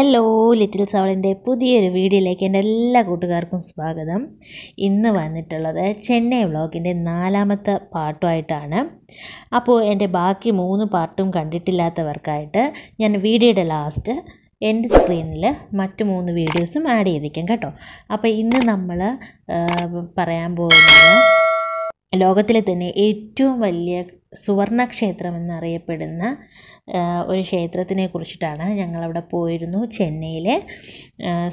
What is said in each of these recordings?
hello little സവളിൻ്റെ പുതിയൊരു വീഡിയോയിലേക്ക് എൻ്റെ എല്ലാ കൂട്ടുകാർക്കും സ്വാഗതം ഇന്ന് വന്നിട്ടുള്ളത് ചെന്നൈ വ്ളോഗിൻ്റെ നാലാമത്തെ പാട്ടുമായിട്ടാണ് അപ്പോൾ എൻ്റെ ബാക്കി മൂന്ന് പാർട്ടും കണ്ടിട്ടില്ലാത്തവർക്കായിട്ട് ഞാൻ വീഡിയോയുടെ ലാസ്റ്റ് എൻ്റെ സ്ക്രീനിൽ മറ്റ് മൂന്ന് വീഡിയോസും ആഡ് ചെയ്തിരിക്കാം കേട്ടോ അപ്പോൾ ഇന്ന് നമ്മൾ പറയാൻ പോകുന്നത് ലോകത്തിലെ തന്നെ ഏറ്റവും വലിയ സുവർണ ക്ഷേത്രം എന്നറിയപ്പെടുന്ന ഒരു ക്ഷേത്രത്തിനെ കുറിച്ചിട്ടാണ് ഞങ്ങളവിടെ പോയിരുന്നു ചെന്നൈയിലെ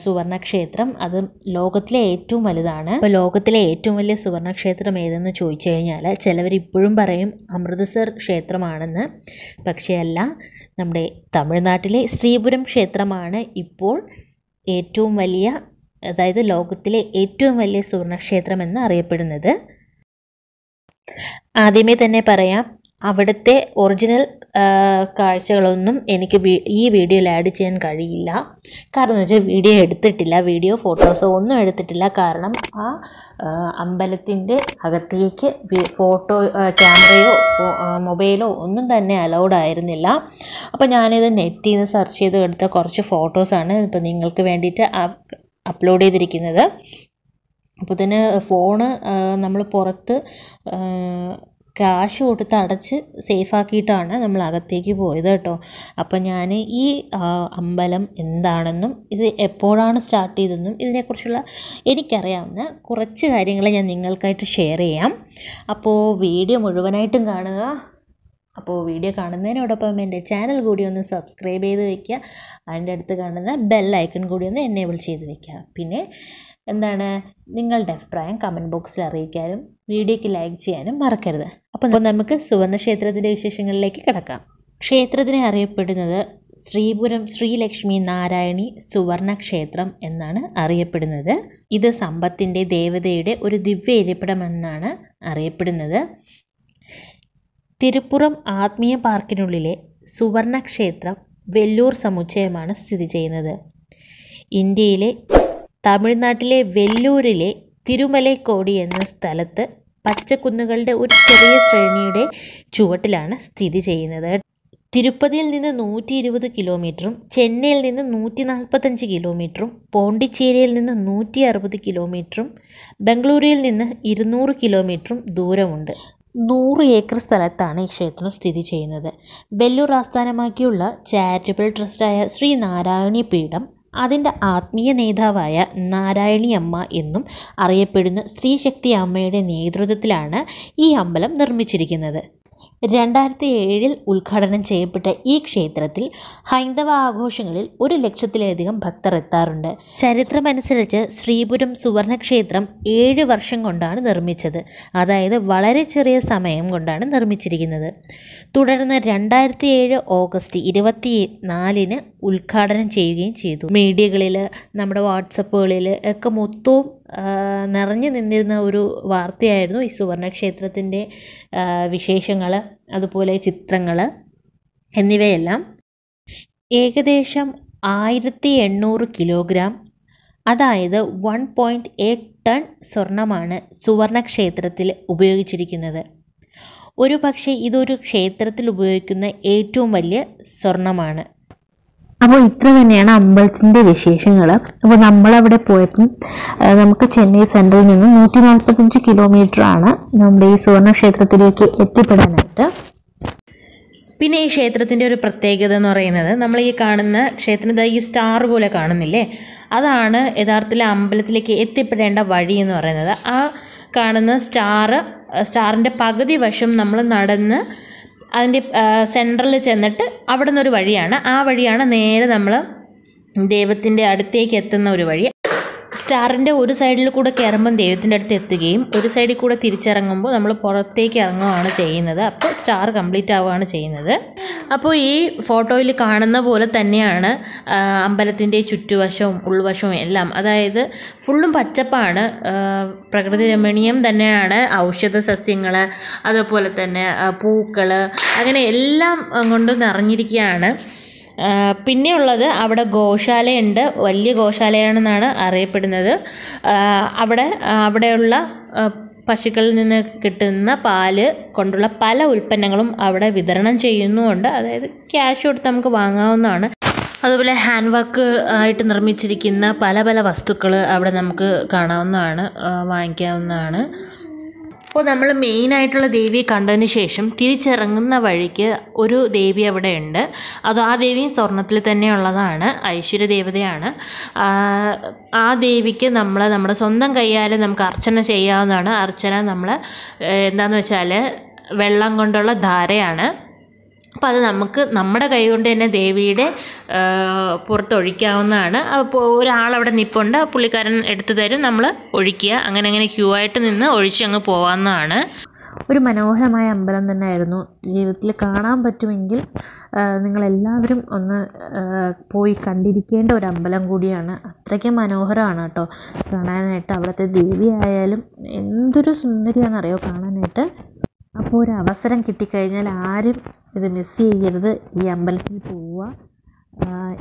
സുവർണ ക്ഷേത്രം അത് ലോകത്തിലെ ഏറ്റവും വലുതാണ് അപ്പോൾ ലോകത്തിലെ ഏറ്റവും വലിയ സുവർണ ക്ഷേത്രം ഏതെന്ന് ചോദിച്ചു കഴിഞ്ഞാൽ ചിലവർ ഇപ്പോഴും പറയും അമൃത്സർ ക്ഷേത്രമാണെന്ന് പക്ഷേ അല്ല നമ്മുടെ തമിഴ്നാട്ടിലെ ശ്രീപുരം ക്ഷേത്രമാണ് ഇപ്പോൾ ഏറ്റവും വലിയ അതായത് ലോകത്തിലെ ഏറ്റവും വലിയ സുവർണക്ഷേത്രം എന്ന് അറിയപ്പെടുന്നത് ആദ്യമേ തന്നെ പറയാം അവിടുത്തെ ഒറിജിനൽ കാഴ്ചകളൊന്നും എനിക്ക് ഈ വീഡിയോയിൽ ആഡ് ചെയ്യാൻ കഴിയില്ല കാരണം എന്ന് വെച്ചാൽ വീഡിയോ എടുത്തിട്ടില്ല വീഡിയോ ഫോട്ടോസോ ഒന്നും എടുത്തിട്ടില്ല കാരണം ആ അമ്പലത്തിൻ്റെ അകത്തേക്ക് ഫോട്ടോ ക്യാമറയോ മൊബൈലോ ഒന്നും തന്നെ അലൗഡ് ആയിരുന്നില്ല അപ്പോൾ ഞാനിത് നെറ്റിൽ നിന്ന് സെർച്ച് ചെയ്ത് എടുത്ത കുറച്ച് ഫോട്ടോസാണ് ഇപ്പോൾ നിങ്ങൾക്ക് വേണ്ടിയിട്ട് അപ്ലോഡ് ചെയ്തിരിക്കുന്നത് അപ്പോൾ തന്നെ ഫോണ് നമ്മൾ പുറത്ത് ക്യാഷ് കൊടുത്ത് അടച്ച് സേഫാക്കിയിട്ടാണ് നമ്മൾ അകത്തേക്ക് പോയത് കേട്ടോ അപ്പോൾ ഞാൻ ഈ അമ്പലം എന്താണെന്നും ഇത് എപ്പോഴാണ് സ്റ്റാർട്ട് ചെയ്തതെന്നും ഇതിനെക്കുറിച്ചുള്ള എനിക്കറിയാവുന്ന കുറച്ച് കാര്യങ്ങൾ ഞാൻ നിങ്ങൾക്കായിട്ട് ഷെയർ ചെയ്യാം അപ്പോൾ വീഡിയോ മുഴുവനായിട്ടും കാണുക അപ്പോൾ വീഡിയോ കാണുന്നതിനോടൊപ്പം എൻ്റെ ചാനൽ കൂടി ഒന്ന് സബ്സ്ക്രൈബ് ചെയ്ത് വയ്ക്കുക അതിൻ്റെ അടുത്ത് കാണുന്ന ബെൽ ഐക്കൺ കൂടി ഒന്ന് എനേബിൾ ചെയ്ത് വയ്ക്കുക പിന്നെ എന്താണ് നിങ്ങളുടെ അഭിപ്രായം കമൻറ്റ് ബോക്സിൽ അറിയിക്കാനും വീഡിയോയ്ക്ക് ലൈക്ക് ചെയ്യാനും മറക്കരുത് അപ്പോൾ നമുക്ക് സുവർണ ക്ഷേത്രത്തിൻ്റെ വിശേഷങ്ങളിലേക്ക് കിടക്കാം ക്ഷേത്രത്തിനെ അറിയപ്പെടുന്നത് ശ്രീപുരം ശ്രീലക്ഷ്മി നാരായണി സുവർണ ക്ഷേത്രം എന്നാണ് അറിയപ്പെടുന്നത് ഇത് സമ്പത്തിൻ്റെ ദേവതയുടെ ഒരു ദിവ്യ ഇരിപ്പിടമെന്നാണ് അറിയപ്പെടുന്നത് തിരുപ്പുറം ആത്മീയ പാർക്കിനുള്ളിലെ സുവർണ ക്ഷേത്രം വെല്ലൂർ സമുച്ചയമാണ് സ്ഥിതി ചെയ്യുന്നത് ഇന്ത്യയിലെ തമിഴ്നാട്ടിലെ വെല്ലൂരിലെ തിരുമലൈക്കോടി എന്ന സ്ഥലത്ത് പച്ചക്കുന്നുകളുടെ ഒരു ചെറിയ ശ്രേണിയുടെ ചുവട്ടിലാണ് സ്ഥിതി ചെയ്യുന്നത് തിരുപ്പതിയിൽ നിന്ന് നൂറ്റി ഇരുപത് കിലോമീറ്ററും ചെന്നൈയിൽ നിന്ന് നൂറ്റി നാൽപ്പത്തഞ്ച് കിലോമീറ്ററും പോണ്ടിച്ചേരിയിൽ നിന്ന് നൂറ്റി അറുപത് കിലോമീറ്ററും ബംഗളൂരുവിൽ നിന്ന് ഇരുന്നൂറ് കിലോമീറ്ററും ദൂരമുണ്ട് നൂറ് ഏക്കർ സ്ഥലത്താണ് ഈ ക്ഷേത്രം സ്ഥിതി ചെയ്യുന്നത് വെല്ലൂർ ആസ്ഥാനമാക്കിയുള്ള ചാരിറ്റബിൾ ട്രസ്റ്റായ ശ്രീ നാരായണി പീഠം അതിൻ്റെ ആത്മീയ നേതാവായ നാരായണി അമ്മ എന്നും അറിയപ്പെടുന്ന സ്ത്രീശക്തി അമ്മയുടെ നേതൃത്വത്തിലാണ് ഈ അമ്പലം നിർമ്മിച്ചിരിക്കുന്നത് രണ്ടായിരത്തി ഏഴിൽ ഉദ്ഘാടനം ചെയ്യപ്പെട്ട ഈ ക്ഷേത്രത്തിൽ ഹൈന്ദവ ആഘോഷങ്ങളിൽ ഒരു ലക്ഷത്തിലധികം ഭക്തർ എത്താറുണ്ട് ചരിത്രമനുസരിച്ച് ശ്രീപുരം സുവർണക്ഷേത്രം ഏഴ് വർഷം കൊണ്ടാണ് നിർമ്മിച്ചത് അതായത് വളരെ ചെറിയ സമയം കൊണ്ടാണ് നിർമ്മിച്ചിരിക്കുന്നത് തുടർന്ന് രണ്ടായിരത്തി ഏഴ് ഓഗസ്റ്റ് ഇരുപത്തി നാലിന് ഉദ്ഘാടനം ചെയ്യുകയും ചെയ്തു മീഡിയകളിൽ നമ്മുടെ വാട്സപ്പുകളിൽ ഒക്കെ മൊത്തവും നിറഞ്ഞു നിന്നിരുന്ന ഒരു വാർത്തയായിരുന്നു ഈ സുവർണ ക്ഷേത്രത്തിൻ്റെ വിശേഷങ്ങൾ അതുപോലെ ചിത്രങ്ങൾ എന്നിവയെല്ലാം ഏകദേശം ആയിരത്തി എണ്ണൂറ് കിലോഗ്രാം അതായത് വൺ പോയിൻറ്റ് എയ്റ്റ് ടൺ സ്വർണമാണ് സുവർണ ക്ഷേത്രത്തിൽ ഉപയോഗിച്ചിരിക്കുന്നത് ഒരു പക്ഷേ ഇതൊരു ക്ഷേത്രത്തിൽ ഉപയോഗിക്കുന്ന ഏറ്റവും വലിയ സ്വർണമാണ് അപ്പോൾ ഇത്ര തന്നെയാണ് അമ്പലത്തിൻ്റെ വിശേഷങ്ങൾ അപ്പോൾ നമ്മളവിടെ പോയപ്പം നമുക്ക് ചെന്നൈ സെൻട്രൽ നിന്ന് നൂറ്റി നാൽപ്പത്തഞ്ച് ആണ് നമ്മുടെ ഈ സുവർണ ക്ഷേത്രത്തിലേക്ക് എത്തിപ്പെടാനായിട്ട് പിന്നെ ഈ ക്ഷേത്രത്തിൻ്റെ ഒരു പ്രത്യേകത എന്ന് പറയുന്നത് നമ്മൾ ഈ കാണുന്ന ക്ഷേത്രത്തിൽ ഈ സ്റ്റാർ പോലെ കാണുന്നില്ലേ അതാണ് യഥാർത്ഥത്തിൽ അമ്പലത്തിലേക്ക് എത്തിപ്പെടേണ്ട വഴി എന്ന് പറയുന്നത് ആ കാണുന്ന സ്റ്റാർ സ്റ്റാറിൻ്റെ പകുതി വശം നമ്മൾ നടന്ന് അതിൻ്റെ സെൻട്രലിൽ ചെന്നിട്ട് അവിടെ നിന്നൊരു വഴിയാണ് ആ വഴിയാണ് നേരെ നമ്മൾ ദൈവത്തിൻ്റെ അടുത്തേക്ക് എത്തുന്ന ഒരു വഴി സ്റ്റാറിൻ്റെ ഒരു സൈഡിൽ കൂടെ കയറുമ്പം ദൈവത്തിൻ്റെ അടുത്ത് എത്തുകയും ഒരു സൈഡിൽ കൂടെ തിരിച്ചിറങ്ങുമ്പോൾ നമ്മൾ പുറത്തേക്ക് ഇറങ്ങുകയാണ് ചെയ്യുന്നത് അപ്പോൾ സ്റ്റാർ കംപ്ലീറ്റ് ആവുകയാണ് ചെയ്യുന്നത് അപ്പോൾ ഈ ഫോട്ടോയിൽ കാണുന്ന പോലെ തന്നെയാണ് അമ്പലത്തിൻ്റെ ചുറ്റുവശവും ഉൾവശവും എല്ലാം അതായത് ഫുള്ളും പച്ചപ്പാണ് പ്രകൃതി രമണീയം തന്നെയാണ് ഔഷധ സസ്യങ്ങൾ അതുപോലെ തന്നെ പൂക്കൾ അങ്ങനെ എല്ലാം കൊണ്ടും നിറഞ്ഞിരിക്കുകയാണ് പിന്നെയുള്ളത് അവിടെ ഗോശാലയുണ്ട് വലിയ ഗോശാലയാണെന്നാണ് അറിയപ്പെടുന്നത് അവിടെ അവിടെയുള്ള പശുക്കളിൽ നിന്ന് കിട്ടുന്ന പാല് കൊണ്ടുള്ള പല ഉൽപ്പന്നങ്ങളും അവിടെ വിതരണം ചെയ്യുന്നുമുണ്ട് അതായത് ക്യാഷ് കൊടുത്ത് നമുക്ക് വാങ്ങാവുന്നതാണ് അതുപോലെ ഹാൻഡ് വർക്ക് ആയിട്ട് നിർമ്മിച്ചിരിക്കുന്ന പല പല വസ്തുക്കൾ അവിടെ നമുക്ക് കാണാവുന്നതാണ് വാങ്ങിക്കാവുന്നതാണ് അപ്പോൾ നമ്മൾ മെയിനായിട്ടുള്ള ദേവിയെ കണ്ടതിന് ശേഷം തിരിച്ചിറങ്ങുന്ന വഴിക്ക് ഒരു ദേവി അവിടെ ഉണ്ട് അത് ആ ദേവി സ്വർണ്ണത്തിൽ തന്നെയുള്ളതാണ് ഐശ്വര്യ ദേവതയാണ് ആ ദേവിക്ക് നമ്മൾ നമ്മുടെ സ്വന്തം കൈയാൽ നമുക്ക് അർച്ചന ചെയ്യാവുന്നതാണ് അർച്ചന നമ്മൾ എന്താണെന്ന് വെച്ചാൽ വെള്ളം കൊണ്ടുള്ള ധാരയാണ് അപ്പോൾ അത് നമുക്ക് നമ്മുടെ കൈകൊണ്ട് തന്നെ ദേവിയുടെ പുറത്തൊഴിക്കാവുന്നതാണ് അപ്പോൾ ഒരാളവിടെ നിൽപ്പുണ്ട് പുള്ളിക്കാരൻ എടുത്തു തരും നമ്മൾ ഒഴിക്കുക അങ്ങനെ അങ്ങനെ ക്യൂ ആയിട്ട് നിന്ന് ഒഴിച്ചങ്ങ് പോകാവുന്നതാണ് ഒരു മനോഹരമായ അമ്പലം തന്നെയായിരുന്നു ജീവിതത്തിൽ കാണാൻ പറ്റുമെങ്കിൽ നിങ്ങളെല്ലാവരും ഒന്ന് പോയി കണ്ടിരിക്കേണ്ട ഒരു അമ്പലം കൂടിയാണ് അത്രയ്ക്ക് മനോഹരമാണ് കേട്ടോ കാണാനായിട്ട് അവിടുത്തെ ദേവി ആയാലും എന്തൊരു സുന്ദരിയാണെന്നറിയോ കാണാനായിട്ട് അപ്പോൾ ഒരു അവസരം കിട്ടിക്കഴിഞ്ഞാൽ ആരും ഇത് മിസ് ചെയ്യരുത് ഈ അമ്പലത്തിൽ പോവുക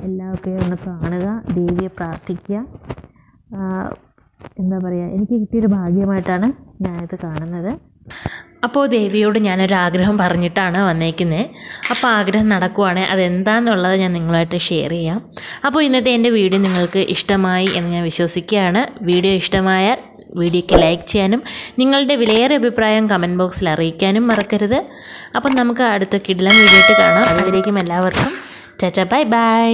എല്ലാമൊക്കെ ഒന്ന് കാണുക ദേവിയെ പ്രാർത്ഥിക്കുക എന്താ പറയുക എനിക്ക് കിട്ടിയൊരു ഭാഗ്യമായിട്ടാണ് ഞാനിത് കാണുന്നത് അപ്പോൾ ദേവിയോട് ആഗ്രഹം പറഞ്ഞിട്ടാണ് വന്നേക്കുന്നത് അപ്പോൾ ആഗ്രഹം നടക്കുവാണെങ്കിൽ അതെന്താണെന്നുള്ളത് ഞാൻ നിങ്ങളായിട്ട് ഷെയർ ചെയ്യാം അപ്പോൾ ഇന്നത്തെ എൻ്റെ വീഡിയോ നിങ്ങൾക്ക് ഇഷ്ടമായി എന്ന് ഞാൻ വിശ്വസിക്കുകയാണ് വീഡിയോ ഇഷ്ടമായാൽ വീഡിയോയ്ക്ക് ലൈക്ക് ചെയ്യാനും നിങ്ങളുടെ വിലയേറെ അഭിപ്രായം കമൻറ്റ് ബോക്സിൽ അറിയിക്കാനും മറക്കരുത് അപ്പം നമുക്ക് അടുത്ത കിടിലം വീഡിയോ കാണാം അതിലേക്കും എല്ലാവർക്കും ചേച്ചാ ബൈ ബൈ